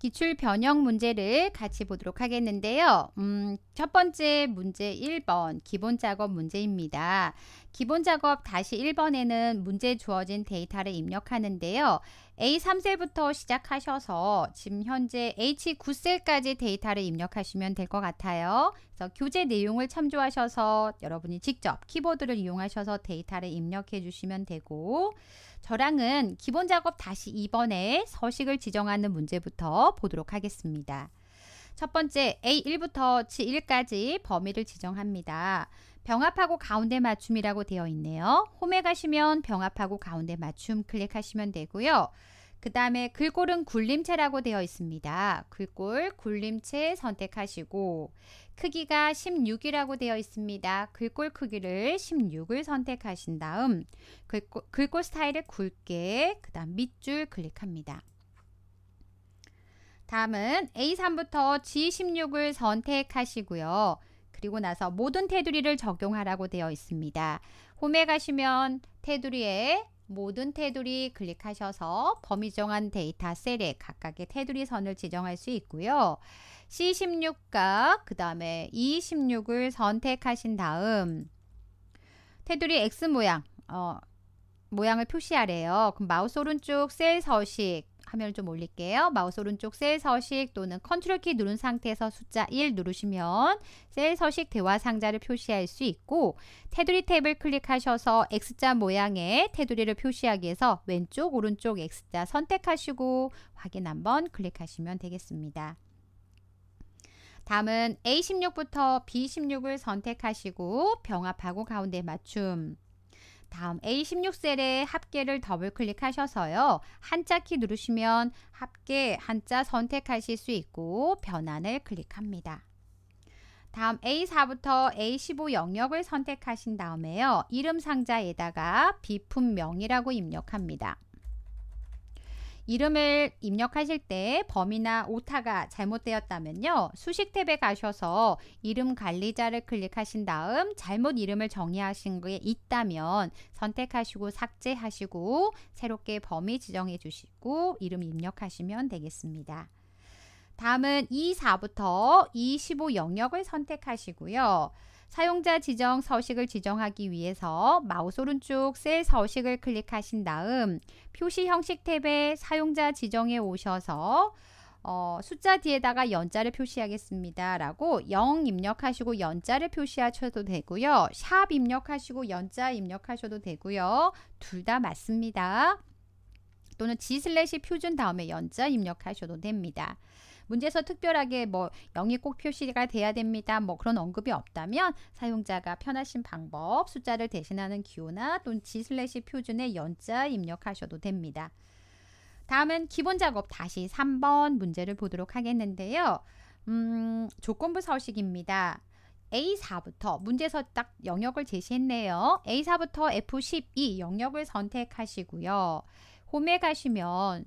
기출 변형 문제를 같이 보도록 하겠는데요. 음, 첫 번째 문제 1번 기본 작업 문제입니다. 기본 작업 다시 1번에는 문제 주어진 데이터를 입력하는데요. A3셀부터 시작하셔서 지금 현재 H9셀까지 데이터를 입력하시면 될 것 같아요. 그래서 교재 내용을 참조하셔서 여러분이 직접 키보드를 이용하셔서 데이터를 입력해 주시면 되고 저랑은 기본 작업 다시 2번에 서식을 지정하는 문제부터 보도록 하겠습니다. 첫 번째 A1부터 G1까지 범위를 지정합니다. 병합하고 가운데 맞춤이라고 되어 있네요. 홈에 가시면 병합하고 가운데 맞춤 클릭하시면 되고요. 그 다음에 글꼴은 굴림체라고 되어 있습니다. 글꼴 굴림체 선택하시고 크기가 16이라고 되어 있습니다. 글꼴 크기를 16을 선택하신 다음 글꼴, 글꼴 스타일을 굵게 그 다음 밑줄 클릭합니다. 다음은 A3부터 G16을 선택하시고요. 그리고 나서 모든 테두리를 적용하라고 되어 있습니다. 홈에 가시면 테두리에 모든 테두리 클릭하셔서 범위 정한 데이터 셀에 각각의 테두리 선을 지정할 수 있고요. C16과 그 다음에 E16을 선택하신 다음 테두리 X 모양, 어, 모양을 표시하래요. 그럼 마우스 오른쪽 셀 서식 화면을 좀 올릴게요. 마우스 오른쪽 셀 서식 또는 컨트롤 키 누른 상태에서 숫자 1 누르시면 셀 서식 대화 상자를 표시할 수 있고 테두리 탭을 클릭하셔서 X자 모양의 테두리를 표시하기 위해서 왼쪽 오른쪽 X자 선택하시고 확인 한번 클릭하시면 되겠습니다. 다음은 A16부터 B16을 선택하시고 병합하고 가운데 맞춤 다음 A16셀에 합계를 더블 클릭하셔서요. 한자키 누르시면 합계 한자 선택하실 수 있고 변환을 클릭합니다. 다음 A4부터 A15 영역을 선택하신 다음에요. 이름 상자에다가 비품명이라고 입력합니다. 이름을 입력하실 때 범위나 오타가 잘못되었다면요. 수식 탭에 가셔서 이름 관리자를 클릭하신 다음 잘못 이름을 정의하신 게 있다면 선택하시고 삭제하시고 새롭게 범위 지정해 주시고 이름 입력하시면 되겠습니다. 다음은 E4부터 E15 영역을 선택하시고요. 사용자 지정 서식을 지정하기 위해서 마우스 오른쪽 셀 서식을 클릭하신 다음 표시 형식 탭에 사용자 지정에 오셔서 어, 숫자 뒤에다가 연자를 표시하겠습니다. 라고 0 입력하시고 연자를 표시하셔도 되고요. 샵 입력하시고 연자 입력하셔도 되고요. 둘 다 맞습니다. 또는 G 슬래시 표준 다음에 연자 입력하셔도 됩니다. 문제에서 특별하게 뭐 영이 꼭 표시가 돼야 됩니다. 뭐 그런 언급이 없다면 사용자가 편하신 방법 숫자를 대신하는 기호나 또는 G 표준의 연자 입력하셔도 됩니다. 다음은 기본 작업 다시 3번 문제를 보도록 하겠는데요. 음, 조건부 서식입니다. A4부터 문제에서 딱 영역을 제시했네요. A4부터 F12 영역을 선택하시고요. 홈에 가시면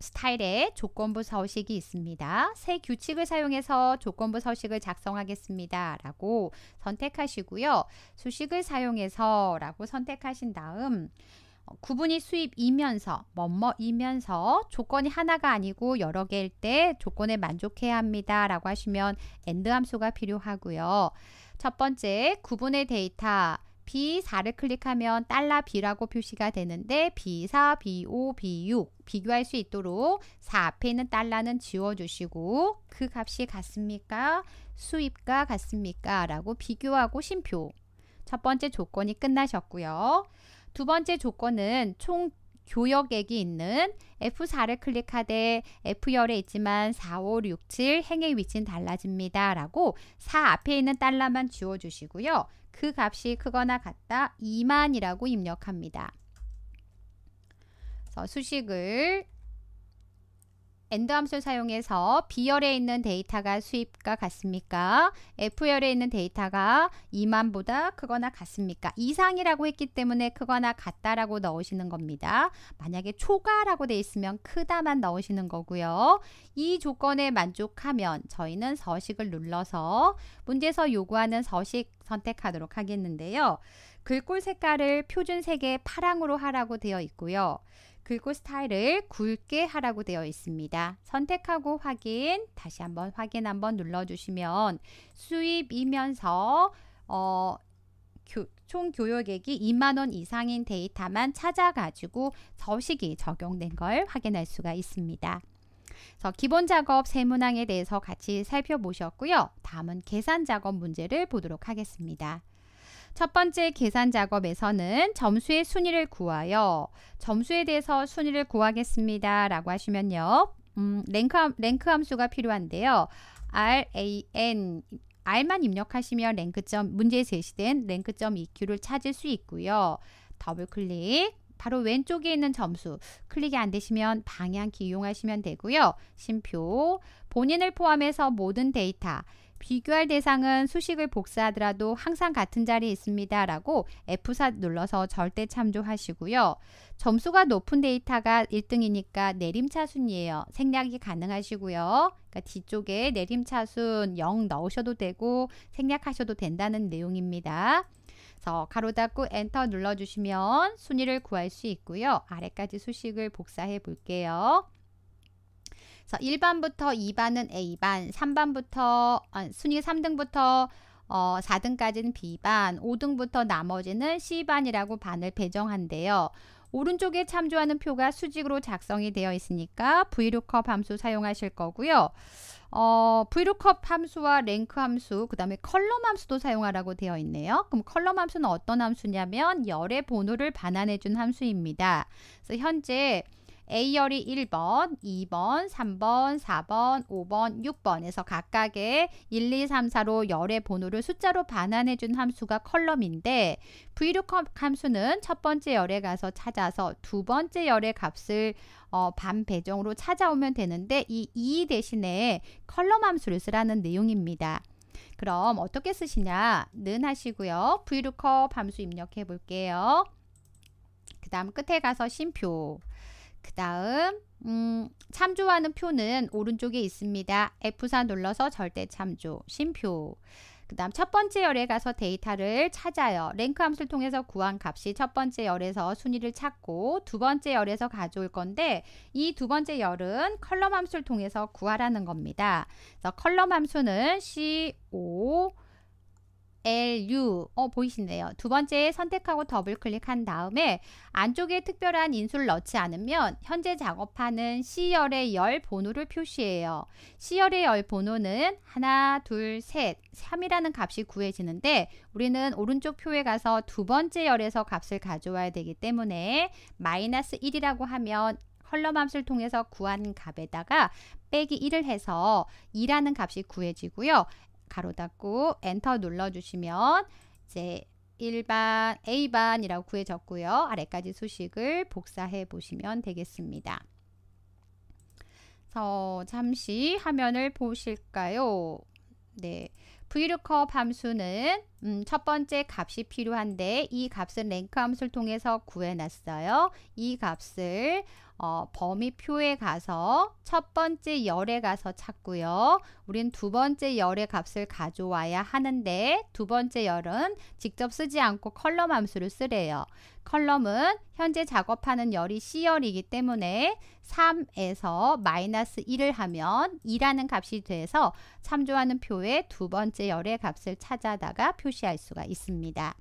스타일의 조건부 서식이 있습니다. 새 규칙을 사용해서 조건부 서식을 작성하겠습니다. 라고 선택하시고요. 수식을 사용해서 라고 선택하신 다음 어, 구분이 수입이면서 뭐뭐이면서 조건이 하나가 아니고 여러 개일 때 조건에 만족해야 합니다. 라고 하시면 엔드 함수가 필요하고요. 첫 번째 구분의 데이터 B4를 클릭하면 달러 B라고 표시가 되는데 B4, B5, B6 비교할 수 있도록 4 앞에 있는 달러는 지워주시고 그 값이 같습니까? 수입과 같습니까? 라고 비교하고 심표 첫 번째 조건이 끝나셨고요. 두 번째 조건은 총 교역액이 있는 F4를 클릭하되 F열에 있지만 4, 5, 6, 7 행의 위치는 달라집니다. 라고 4 앞에 있는 달러만 지워주시고요. 그 값이 크거나 같다 2만이라고 입력합니다. 수식을 엔드함수를 사용해서 B열에 있는 데이터가 수입과 같습니까? F열에 있는 데이터가 2만보다 크거나 같습니까? 이상이라고 했기 때문에 크거나 같다라고 넣으시는 겁니다. 만약에 초과라고 돼 있으면 크다만 넣으시는 거고요. 이 조건에 만족하면 저희는 서식을 눌러서 문제에서 요구하는 서식 선택하도록 하겠는데요. 글꼴 색깔을 표준색의 파랑으로 하라고 되어 있고요. 글꼴 스타일을 굵게 하라고 되어 있습니다. 선택하고 확인, 다시 한번 확인 한번 눌러주시면 수입이면서 어, 교, 총 교역액이 2만원 이상인 데이터만 찾아가지고 저식이 적용된 걸 확인할 수가 있습니다. 그래서 기본 작업 세 문항에 대해서 같이 살펴보셨고요. 다음은 계산 작업 문제를 보도록 하겠습니다. 첫 번째 계산 작업에서는 점수의 순위를 구하여 점수에 대해서 순위를 구하겠습니다. 라고 하시면요. 음, 랭크, 함, 랭크 함수가 필요한데요. RAN R만 입력하시면 랭크점 문제에 제시된 랭크점 EQ를 찾을 수 있고요. 더블 클릭 바로 왼쪽에 있는 점수 클릭이 안 되시면 방향키 이용하시면 되고요. 심표 본인을 포함해서 모든 데이터 비교할 대상은 수식을 복사하더라도 항상 같은 자리에 있습니다. 라고 F4 눌러서 절대 참조하시고요. 점수가 높은 데이터가 1등이니까 내림차순이에요. 생략이 가능하시고요. 그러니까 뒤쪽에 내림차순 0 넣으셔도 되고 생략하셔도 된다는 내용입니다. 그래서 가로 닫고 엔터 눌러주시면 순위를 구할 수 있고요. 아래까지 수식을 복사해 볼게요. 그래서 1반부터 2반은 A반, 3반부터 아, 어, 순위 3등부터 어, 4등까지는 B반, 5등부터 나머지는 C반이라고 반을 배정한대요. 오른쪽에 참조하는 표가 수직으로 작성이 되어 있으니까 VLOOKUP 함수 사용하실 거고요. 어, VLOOKUP 함수와 랭크 함수, 그 다음에 컬럼 함수도 사용하라고 되어 있네요. 그럼 컬럼 함수는 어떤 함수냐면 열의 번호를 반환해 준 함수입니다. 그래서 현재 A열이 1번, 2번, 3번, 4번, 5번, 6번에서 각각의 1, 2, 3, 4로 열의 번호를 숫자로 반환해 준 함수가 컬럼인데 V6 함수는 첫 번째 열에 가서 찾아서 두 번째 열의 값을 어, 반 배정으로 찾아오면 되는데 이 2 대신에 컬럼 함수를 쓰라는 내용입니다. 그럼 어떻게 쓰시냐는 하시고요. VLOOKUP 함수 입력해 볼게요. 그 다음 끝에 가서 심표 그 다음 음, 참조하는 표는 오른쪽에 있습니다. F4 눌러서 절대 참조, 심표. 그 다음 첫 번째 열에 가서 데이터를 찾아요. 랭크 함수를 통해서 구한 값이 첫 번째 열에서 순위를 찾고 두 번째 열에서 가져올 건데 이 두 번째 열은 컬럼 함수를 통해서 구하라는 겁니다. 그래서 컬럼 함수는 CO LU 어 보이시네요. 두 번째 선택하고 더블 클릭한 다음에 안쪽에 특별한 인수를 넣지 않으면 현재 작업하는 C열의 열 번호를 표시해요. C열의 열 번호는 하나, 둘, 셋, 3이라는 값이 구해지는데 우리는 오른쪽 표에 가서 두 번째 열에서 값을 가져와야 되기 때문에 마이너스 1이라고 하면 컬럼함수를 통해서 구한 값에다가 빼기 1을 해서 2라는 값이 구해지고요. 가로 닫고 엔터 눌러주시면 이제 1반 A반이라고 구해졌고요. 아래까지 수식을 복사해 보시면 되겠습니다. 그래서 어, 잠시 화면을 보실까요? 네, v l o o 함수는 음, 첫 번째 값이 필요한데 이 값은 랭크 함수를 통해서 구해놨어요. 이 값을 어, 범위표에 가서 첫 번째 열에 가서 찾고요. 우린 두 번째 열의 값을 가져와야 하는데 두 번째 열은 직접 쓰지 않고 컬럼 함수를 쓰래요. 컬럼은 현재 작업하는 열이 C열이기 때문에 3에서 마이너스 1을 하면 2라는 값이 돼서 참조하는 표의 두 번째 열의 값을 찾아다가 표 표시할 수가 있습니다.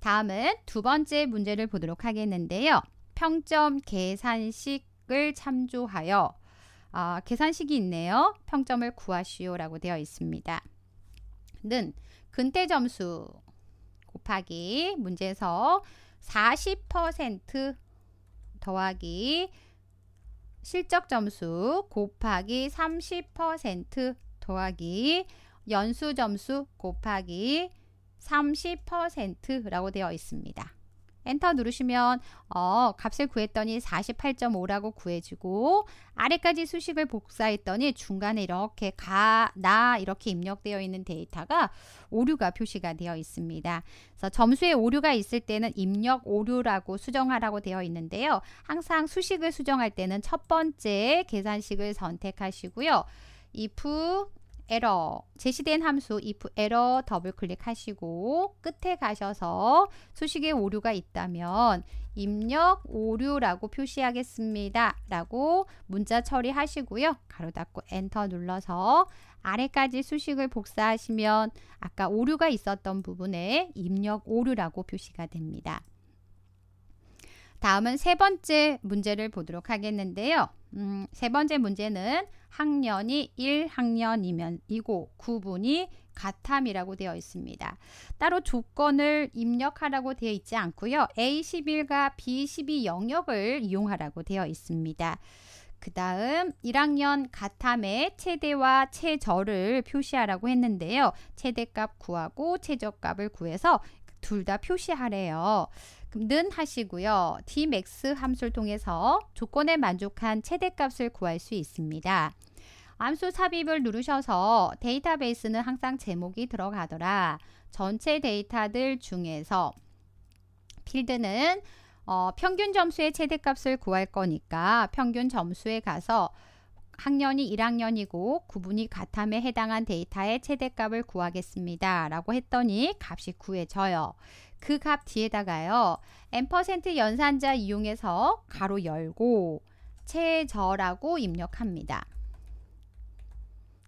다음은 두 번째 문제를 보도록 하겠는데요. 평점 계산식을 참조하여 아, 계산식이 있네요. 평점을 구하시오라고 되어 있습니다. 는 근태 점수 곱하기 문제에서 40% 더하기 실적 점수 곱하기 30% 더하기 연수 점수 곱하기 30%라고 되어 있습니다. 엔터 누르시면 어, 값을 구했더니 48.5라고 구해지고 아래까지 수식을 복사했더니 중간에 이렇게 가, 나 이렇게 입력되어 있는 데이터가 오류가 표시가 되어 있습니다. 그래서 점수에 오류가 있을 때는 입력 오류라고 수정하라고 되어 있는데요. 항상 수식을 수정할 때는 첫 번째 계산식을 선택하시고요. if 에러 제시된 함수 if 에러 더블 클릭하시고 끝에 가셔서 수식에 오류가 있다면 입력 오류라고 표시하겠습니다. 라고 문자 처리하시고요. 가로 닫고 엔터 눌러서 아래까지 수식을 복사하시면 아까 오류가 있었던 부분에 입력 오류라고 표시가 됩니다. 다음은 세 번째 문제를 보도록 하겠는데요. 음, 세 번째 문제는 학년이 1학년이면 이고 구분이 가탐이라고 되어 있습니다. 따로 조건을 입력하라고 되어 있지 않고요. A11과 B12 영역을 이용하라고 되어 있습니다. 그 다음 1학년 가탐의 최대와 최저를 표시하라고 했는데요. 최대값 구하고 최저값을 구해서 둘 다 표시하래요. 그럼 는 하시고요. dmax 함수를 통해서 조건에 만족한 최대값을 구할 수 있습니다. 함수 삽입을 누르셔서 데이터베이스는 항상 제목이 들어가더라. 전체 데이터들 중에서 필드는 어, 평균 점수의 최대값을 구할 거니까 평균 점수에 가서 학년이 1학년이고 구분이 같음에 해당한 데이터의 최대값을 구하겠습니다. 라고 했더니 값이 구해져요. 그 값 뒤에다가요. n% 연산자 이용해서 가로 열고 최저라고 입력합니다.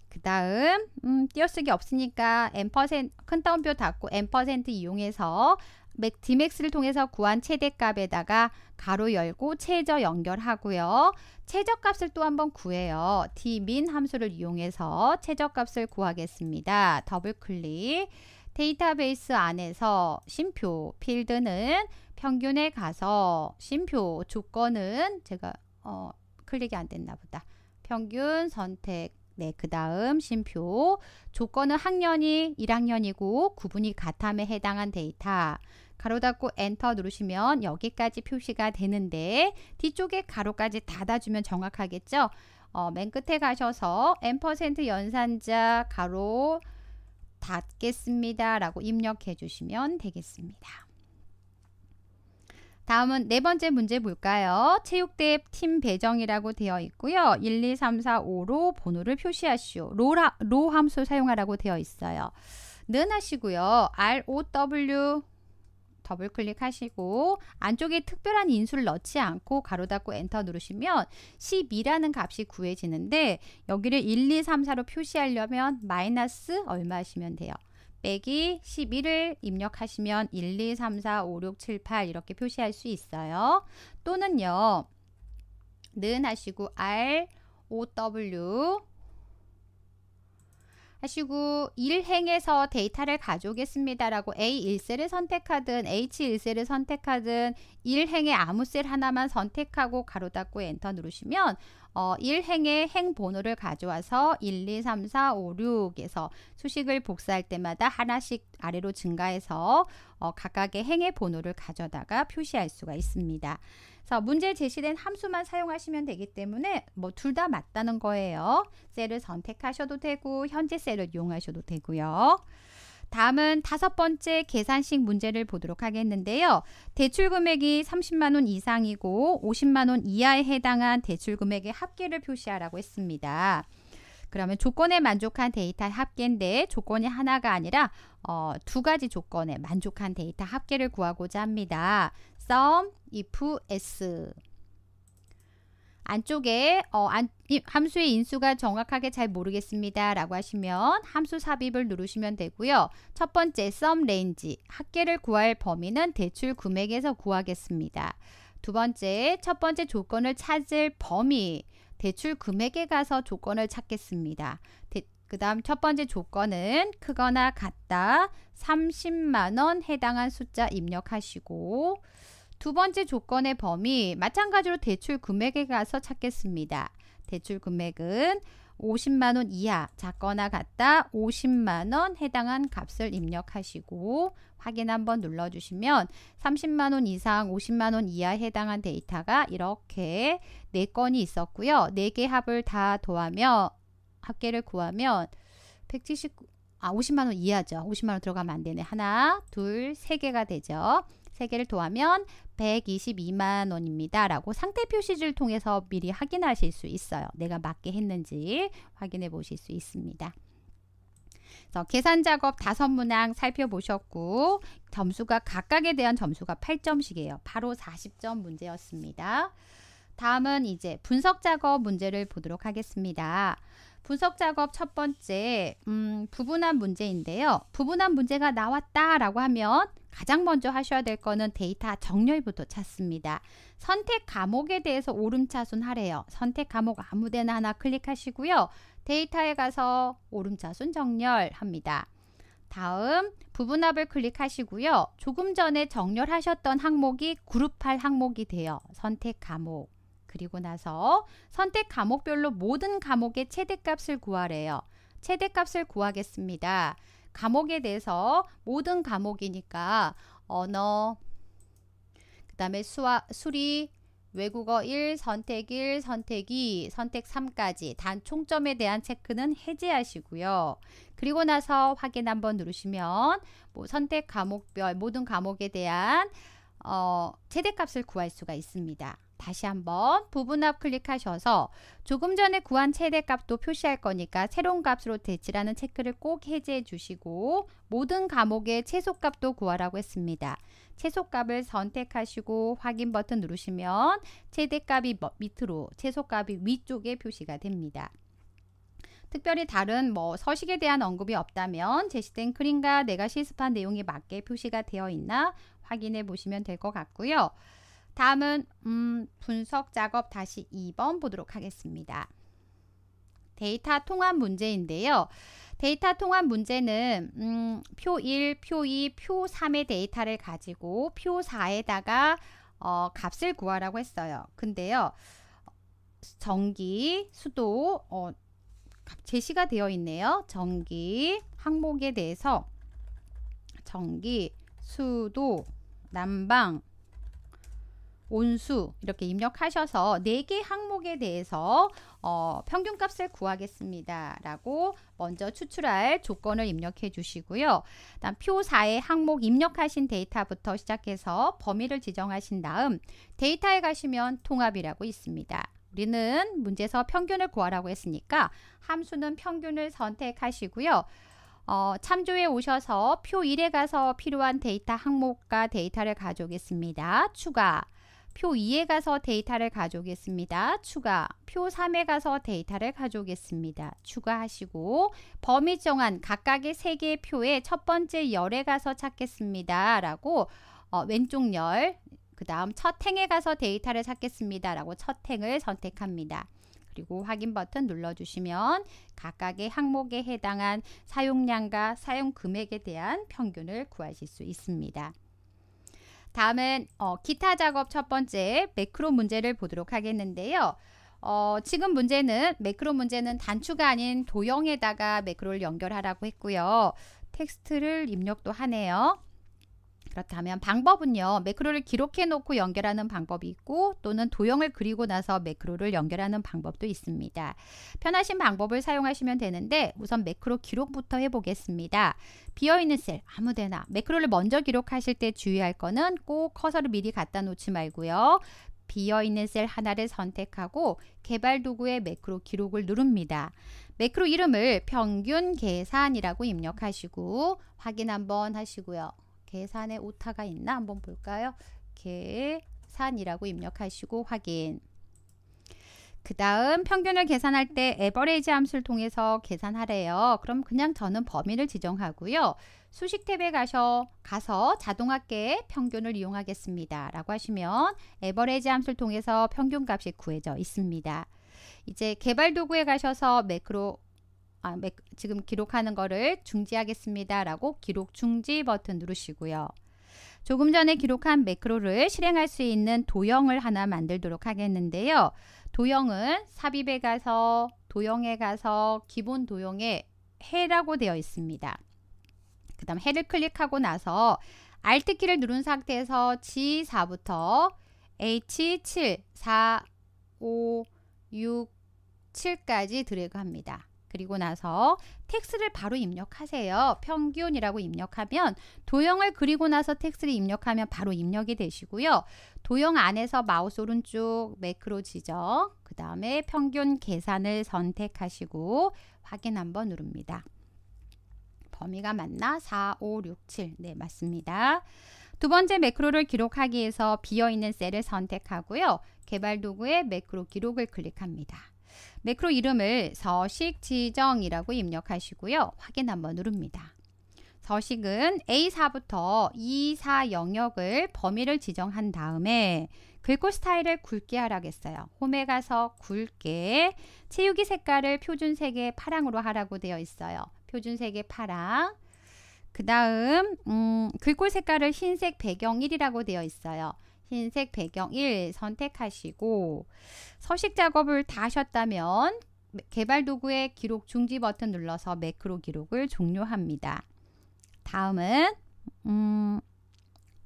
그 다음 음, 띄어쓰기 없으니까 n%큰 따옴표 닫고 n% 이용해서 맥디맥스를 통해서 구한 최대값에다가 가로 열고 최저 연결하고요. 최저값을 또 한번 구해요. dmin 함수를 이용해서 최저값을 구하겠습니다. 더블 클릭. 데이터베이스 안에서 심표 필드는 평균에 가서 심표 조건은 제가 어, 클릭이 안 됐나 보다. 평균 선택 네, 그 다음 심표. 조건은 학년이 1학년이고 구분이 가탐에 해당한 데이터. 가로 닫고 엔터 누르시면 여기까지 표시가 되는데 뒤쪽에 가로까지 닫아주면 정확하겠죠? 어, 맨 끝에 가셔서 n% 연산자 가로 닫겠습니다 라고 입력해 주시면 되겠습니다. 다음은 네 번째 문제 볼까요? 체육대팀 배정이라고 되어 있고요. 1, 2, 3, 4, 5로 번호를 표시하시오. 로로 함수 사용하라고 되어 있어요. 는 하시고요. ROW 더블 클릭하시고 안쪽에 특별한 인수를 넣지 않고 가로 닫고 엔터 누르시면 10이라는 값이 구해지는데 여기를 1, 2, 3, 4로 표시하려면 마이너스 얼마 하시면 돼요. 빼기 11을 입력하시면 1, 2, 3, 4, 5, 6, 7, 8 이렇게 표시할 수 있어요. 또는요. 는 하시고 R, O, W 하시고 1행에서 데이터를 가져오겠습니다라고 A1셀을 선택하든 H1셀을 선택하든 1행의 아무 셀 하나만 선택하고 가로 닫고 엔터 누르시면 어, 1행의 행 번호를 가져와서 1, 2, 3, 4, 5, 6에서 수식을 복사할 때마다 하나씩 아래로 증가해서 어, 각각의 행의 번호를 가져다가 표시할 수가 있습니다. 그래서 문제 제시된 함수만 사용하시면 되기 때문에 뭐 둘 다 맞다는 거예요. 셀을 선택하셔도 되고 현재 셀을 이용하셔도 되고요. 다음은 다섯 번째 계산식 문제를 보도록 하겠는데요. 대출 금액이 30만 원 이상이고 50만 원 이하에 해당한 대출 금액의 합계를 표시하라고 했습니다. 그러면 조건에 만족한 데이터 합계인데 조건이 하나가 아니라 어, 두 가지 조건에 만족한 데이터 합계를 구하고자 합니다. sum, if, s 안쪽에 어, 안, 함수의 인수가 정확하게 잘 모르겠습니다. 라고 하시면 함수 삽입을 누르시면 되고요. 첫 번째 썸 레인지 합계를 구할 범위는 대출 금액에서 구하겠습니다. 두 번째 첫 번째 조건을 찾을 범위 대출 금액에 가서 조건을 찾겠습니다. 그 다음 첫 번째 조건은 크거나 같다 30만원 해당한 숫자 입력하시고 두 번째 조건의 범위 마찬가지로 대출 금액에 가서 찾겠습니다. 대출 금액은 50만 원 이하 작거나 같다 50만 원 해당한 값을 입력하시고 확인 한번 눌러주시면 30만 원 이상 50만 원 이하 해당한 데이터가 이렇게 4건이 있었고요. 4개 합을 다 더하면 합계를 구하면 179, 아 50만 원 이하죠. 50만 원 들어가면 안 되네. 하나, 둘, 세 개가 되죠. 세 개를 더하면 122만 원입니다. 라고 상태 표시지를 통해서 미리 확인하실 수 있어요. 내가 맞게 했는지 확인해 보실 수 있습니다. 그래서 계산 작업 다섯 문항 살펴보셨고 점수가 각각에 대한 점수가 8점씩이에요. 바로 40점 문제였습니다. 다음은 이제 분석 작업 문제를 보도록 하겠습니다. 분석 작업 첫 번째, 음, 부분한 문제인데요. 부분한 문제가 나왔다라고 하면 가장 먼저 하셔야 될 거는 데이터 정렬부터 찾습니다. 선택 과목에 대해서 오름차순 하래요. 선택 과목 아무데나 하나 클릭하시고요. 데이터에 가서 오름차순 정렬합니다. 다음 부분합을 클릭하시고요. 조금 전에 정렬하셨던 항목이 그룹할 항목이 돼요. 선택 과목 그리고 나서 선택 과목별로 모든 과목의 최대값을 구하래요. 최대값을 구하겠습니다. 감옥에 대해서 모든 감옥이니까 언어, 그 다음에 수리 외국어 1, 선택 1, 선택 2, 선택 3까지 단 총점에 대한 체크는 해제하시고요. 그리고 나서 확인 한번 누르시면 뭐 선택 과목별 모든 과목에 대한 어, 최대값을 구할 수가 있습니다. 다시 한번 부분합 클릭하셔서 조금 전에 구한 최대값도 표시할 거니까 새로운 값으로 대치라는 체크를 꼭 해제해 주시고 모든 과목의 최소값도 구하라고 했습니다. 최소값을 선택하시고 확인 버튼 누르시면 최대값이 뭐, 밑으로 최소값이 위쪽에 표시가 됩니다. 특별히 다른 뭐 서식에 대한 언급이 없다면 제시된 클린과 내가 실습한 내용에 맞게 표시가 되어 있나 확인해 보시면 될 것 같고요. 다음은 음, 분석 작업 다시 2번 보도록 하겠습니다. 데이터 통합 문제인데요. 데이터 통합 문제는 음, 표 1, 표 2, 표 3의 데이터를 가지고 표 4에다가 어, 값을 구하라고 했어요. 근데요. 전기, 수도 어, 제시가 되어 있네요. 전기 항목에 대해서 전기, 수도, 난방, 온수 이렇게 입력하셔서 네 개 항목에 대해서 어, 평균값을 구하겠습니다. 라고 먼저 추출할 조건을 입력해 주시고요. 다음 표 4의 항목 입력하신 데이터부터 시작해서 범위를 지정하신 다음 데이터에 가시면 통합이라고 있습니다. 우리는 문제에서 평균을 구하라고 했으니까 함수는 평균을 선택하시고요. 어, 참조에 오셔서 표 1에 가서 필요한 데이터 항목과 데이터를 가져오겠습니다. 추가 표 2에 가서 데이터를 가져오겠습니다. 추가. 표 3에 가서 데이터를 가져오겠습니다. 추가하시고 범위 정한 각각의 3개의 표의 첫 번째 열에 가서 찾겠습니다. 라고 어, 왼쪽 열, 그 다음 첫 행에 가서 데이터를 찾겠습니다. 라고 첫 행을 선택합니다. 그리고 확인 버튼 눌러주시면 각각의 항목에 해당한 사용량과 사용 금액에 대한 평균을 구하실 수 있습니다. 다음은 어, 기타 작업 첫 번째 매크로 문제를 보도록 하겠는데요. 어, 지금 문제는 매크로 문제는 단추가 아닌 도형에다가 매크로를 연결하라고 했고요. 텍스트를 입력도 하네요. 그렇다면 방법은요. 매크로를 기록해 놓고 연결하는 방법이 있고 또는 도형을 그리고 나서 매크로를 연결하는 방법도 있습니다. 편하신 방법을 사용하시면 되는데 우선 매크로 기록부터 해보겠습니다. 비어있는 셀 아무데나 매크로를 먼저 기록하실 때 주의할 거는 꼭 커서를 미리 갖다 놓지 말고요. 비어있는 셀 하나를 선택하고 개발 도구에 매크로 기록을 누릅니다. 매크로 이름을 평균 계산이라고 입력하시고 확인 한번 하시고요. 계산에 오타가 있나 한번 볼까요? 계산이라고 입력하시고 확인. 그 다음 평균을 계산할 때 에버레이지 함수를 통해서 계산하래요. 그럼 그냥 저는 범위를 지정하고요. 수식 탭에 가셔, 가서 자동합계 평균을 이용하겠습니다. 라고 하시면 에버레이지 함수를 통해서 평균값이 구해져 있습니다. 이제 개발 도구에 가셔서 매크로 아, 지금 기록하는 거를 중지하겠습니다라고 기록 중지 버튼 누르시고요. 조금 전에 기록한 매크로를 실행할 수 있는 도형을 하나 만들도록 하겠는데요. 도형은 삽입에 가서 도형에 가서 기본 도형에 해라고 되어 있습니다. 그 다음 해를 클릭하고 나서 Alt키를 누른 상태에서 G4부터 H7, 4, 5, 6, 7까지 드래그합니다. 그리고 나서 텍스트를 바로 입력하세요. 평균이라고 입력하면 도형을 그리고 나서 텍스를 입력하면 바로 입력이 되시고요. 도형 안에서 마우스 오른쪽 매크로 지정, 그 다음에 평균 계산을 선택하시고 확인 한번 누릅니다. 범위가 맞나? 4, 5, 6, 7. 네, 맞습니다. 두 번째 매크로를 기록하기 위해서 비어있는 셀을 선택하고요. 개발 도구의 매크로 기록을 클릭합니다. 매크로 이름을 서식 지정이라고 입력하시고요. 확인 한번 누릅니다. 서식은 A4부터 E4 영역을 범위를 지정한 다음에 글꼴 스타일을 굵게 하라겠어요. 홈에 가서 굵게 채우기 색깔을 표준색의 파랑으로 하라고 되어 있어요. 표준색의 파랑 그 다음 음, 글꼴 색깔을 흰색 배경 1이라고 되어 있어요. 흰색 배경 1 선택하시고 서식 작업을 다 하셨다면 개발 도구의 기록 중지 버튼 눌러서 매크로 기록을 종료합니다. 다음은 음,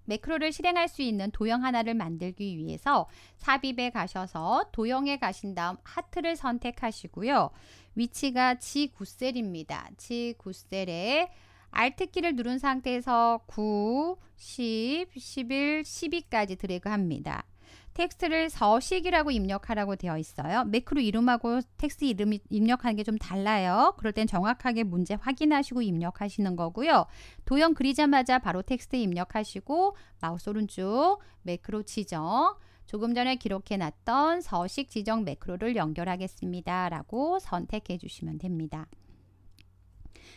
매크로를 실행할 수 있는 도형 하나를 만들기 위해서 삽입에 가셔서 도형에 가신 다음 하트를 선택하시고요. 위치가 G9셀입니다. G9셀에 Alt키를 누른 상태에서 9, 10, 11, 12까지 드래그합니다. 텍스트를 서식이라고 입력하라고 되어 있어요. 매크로 이름하고 텍스트 이름 입력하는 게 좀 달라요. 그럴 땐 정확하게 문제 확인하시고 입력하시는 거고요. 도형 그리자마자 바로 텍스트 입력하시고 마우스 오른쪽 매크로 지정 조금 전에 기록해놨던 서식 지정 매크로를 연결하겠습니다. 라고 선택해 주시면 됩니다.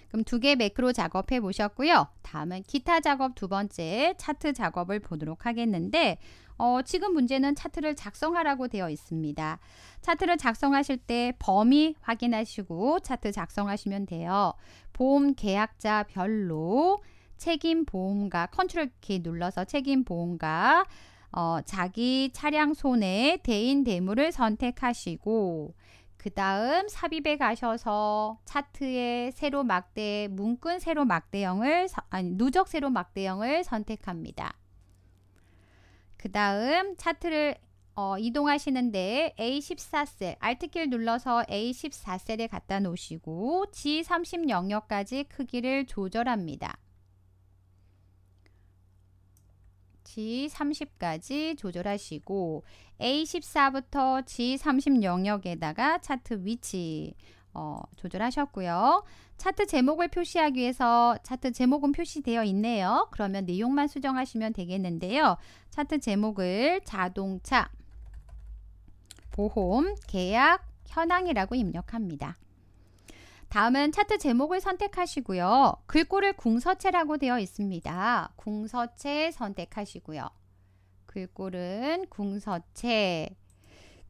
그럼 두 개 매크로 작업해 보셨고요. 다음은 기타 작업 두 번째 차트 작업을 보도록 하겠는데 어, 지금 문제는 차트를 작성하라고 되어 있습니다. 차트를 작성하실 때 범위 확인하시고 차트 작성하시면 돼요. 보험 계약자별로 책임 보험가 컨트롤 키 눌러서 책임 보험가 어, 자기 차량 손해 대인 대물을 선택하시고 그 다음 삽입에 가셔서 차트에 세로 막대, 문건 세로 막대형을, 아니, 누적 세로 막대형을 선택합니다. 그 다음 차트를 어, 이동하시는데 A14셀, 알트키를 눌러서 A14셀에 갖다 놓으시고 G30 영역까지 크기를 조절합니다. G30까지 조절하시고 A14부터 G30 영역에다가 차트 위치 어, 조절하셨고요. 차트 제목을 표시하기 위해서 차트 제목은 표시되어 있네요. 그러면 내용만 수정하시면 되겠는데요. 차트 제목을 자동차, 보험, 계약, 현황이라고 입력합니다. 다음은 차트 제목을 선택하시고요. 글꼴을 궁서체라고 되어 있습니다. 궁서체 선택하시고요. 글꼴은 궁서체.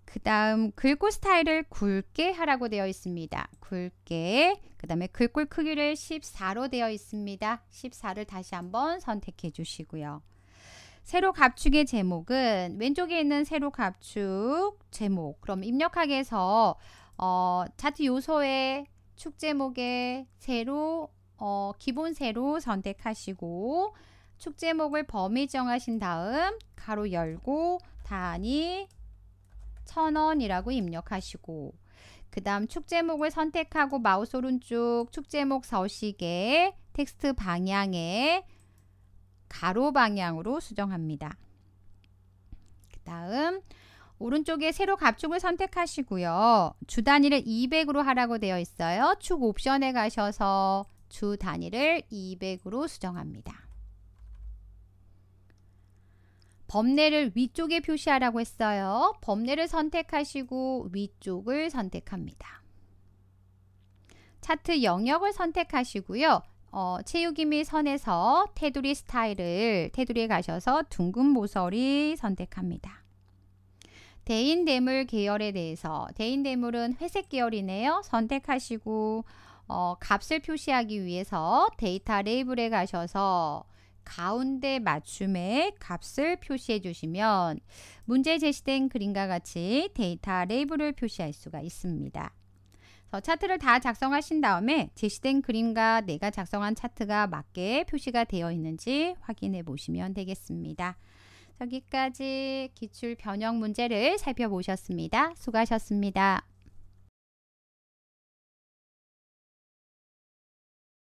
그 다음 글꼴 스타일을 굵게 하라고 되어 있습니다. 굵게. 그 다음에 글꼴 크기를 14로 되어 있습니다. 14를 다시 한번 선택해 주시고요. 세로 갑축의 제목은 왼쪽에 있는 세로 갑축 제목. 그럼 입력하기에서 어, 차트 요소에 축 제목에 세로 어, 기본 세로 선택하시고 축 제목을 범위 정하신 다음 가로 열고 단위 1 0 0 0원이라고 입력하시고 그 다음 축 제목을 선택하고 마우스 오른쪽 축 제목 서식에 텍스트 방향에 가로 방향으로 수정합니다. 그 다음 오른쪽에 세로 갑축을 선택하시고요. 주 단위를 200으로 하라고 되어 있어요. 축 옵션에 가셔서 주 단위를 200으로 수정합니다. 범례를 위쪽에 표시하라고 했어요. 범례를 선택하시고 위쪽을 선택합니다. 차트 영역을 선택하시고요. 어, 채우기 및 선에서 테두리 스타일을 테두리에 가셔서 둥근 모서리 선택합니다. 대인대물 계열에 대해서 대인대물은 회색 계열이네요. 선택하시고 어, 값을 표시하기 위해서 데이터 레이블에 가셔서 가운데 맞춤의 값을 표시해 주시면 문제 제시된 그림과 같이 데이터 레이블을 표시할 수가 있습니다. 차트를 다 작성하신 다음에 제시된 그림과 내가 작성한 차트가 맞게 표시가 되어 있는지 확인해 보시면 되겠습니다. 여기까지 기출 변형 문제를 살펴보셨습니다. 수고하셨습니다.